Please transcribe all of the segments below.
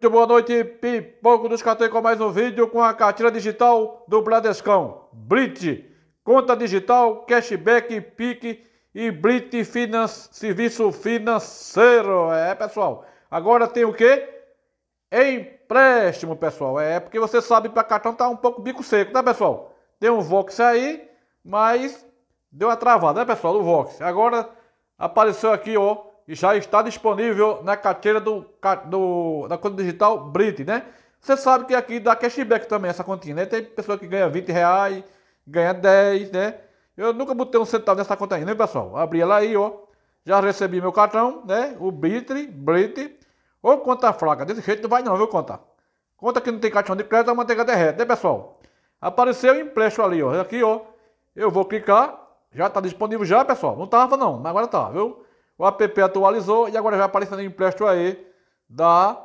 Muito boa noite, Pipoco dos cartões com mais um vídeo com a cartilha digital do Bradescão. Brit, conta digital, cashback, PIC e Brit finance, Serviço Financeiro. É, pessoal. Agora tem o quê? Empréstimo, pessoal. É, porque você sabe que para cartão tá um pouco bico seco, né, pessoal? Tem um Vox aí, mas deu uma travada, né, pessoal, do Vox. Agora apareceu aqui, ó, e já está disponível na carteira do, do, da conta digital Brit, né? Você sabe que aqui dá cashback também essa continha, né? Tem pessoa que ganha 20 reais, ganha 10, né? Eu nunca botei um centavo nessa conta aí, né, pessoal? Abri ela aí, ó. Já recebi meu cartão, né? O Brit Brit. Ou conta fraca. Desse jeito não vai não, viu, conta? Conta que não tem cartão de crédito, a manteiga derrete, né, pessoal? Apareceu o empréstimo ali, ó. Aqui, ó. Eu vou clicar. Já tá disponível já, pessoal. Não tava não, mas agora tá, viu? O app atualizou e agora vai aparecendo empréstimo aí da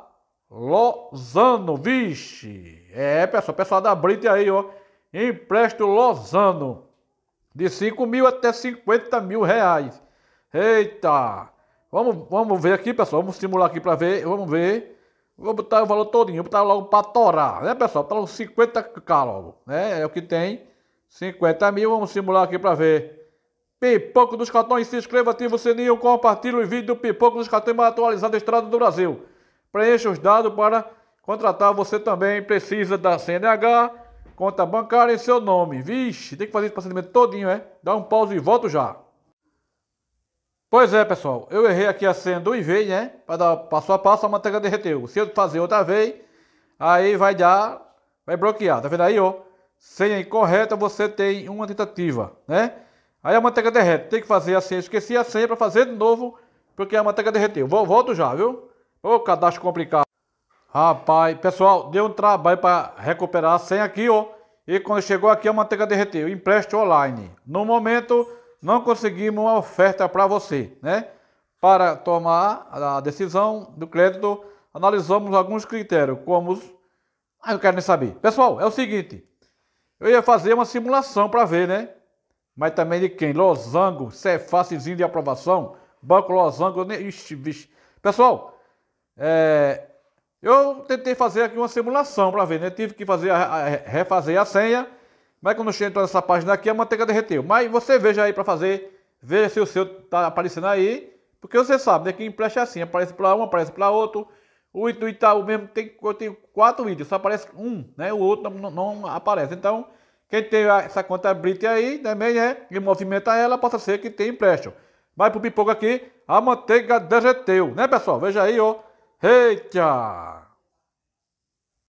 Lozano. Vixe! É, pessoal, pessoal da Brite aí, ó. Empréstimo Lozano. De 5 mil até 50 mil reais. Eita! Vamos, vamos ver aqui, pessoal. Vamos simular aqui para ver. Vamos ver. Vou botar o valor todinho. Vou botar logo para torar, né, pessoal? Tá logo 50k logo, né? É o que tem. 50 mil. Vamos simular aqui para ver Pipoco dos Cartões, se inscreva, ative o sininho, compartilhe o vídeo do Pipoco dos Cartões mais atualizado da Estrada do Brasil. Preencha os dados para contratar. Você também precisa da CNH, conta bancária em seu nome. Vixe, tem que fazer esse procedimento todinho, é? Dá um pause e volto já. Pois é, pessoal, eu errei aqui a senha do IV, né? Para dar passo a passo, a manteiga derreteu. Se eu fazer outra vez, aí vai dar, vai bloquear. Tá vendo aí, ó? Senha incorreta, você tem uma tentativa, né? Aí a manteiga derrete. Tem que fazer a assim. senha. Esqueci a senha para fazer de novo, porque a manteiga derreteu. Volto já, viu? Ô, cadastro complicado. Rapaz, pessoal, deu um trabalho para recuperar a senha aqui, ó. E quando chegou aqui, a manteiga derreteu. Empréstimo online. No momento, não conseguimos uma oferta para você, né? Para tomar a decisão do crédito, analisamos alguns critérios, como os... Ah, não quero nem saber. Pessoal, é o seguinte. Eu ia fazer uma simulação para ver, né? mas também de quem? Losango, Cefácezinho é de aprovação, Banco Losango. Ixi, bicho. Pessoal, é, eu tentei fazer aqui uma simulação para ver, né? Tive que fazer a, refazer a senha, mas quando chega nessa página aqui, a manteiga derreteu. Mas você veja aí para fazer, veja se o seu tá aparecendo aí, porque você sabe, né? Que empréstimo é assim, aparece para um, aparece para outro. O intuito tá o mesmo, tem, eu tenho quatro vídeos, só aparece um, né? O outro não, não aparece. Então, quem tem essa conta Brit aí também é, e movimenta ela, possa ser que tenha empréstimo. Vai pro pipoco aqui, a manteiga derreteu, né pessoal? Veja aí, ó. Eita!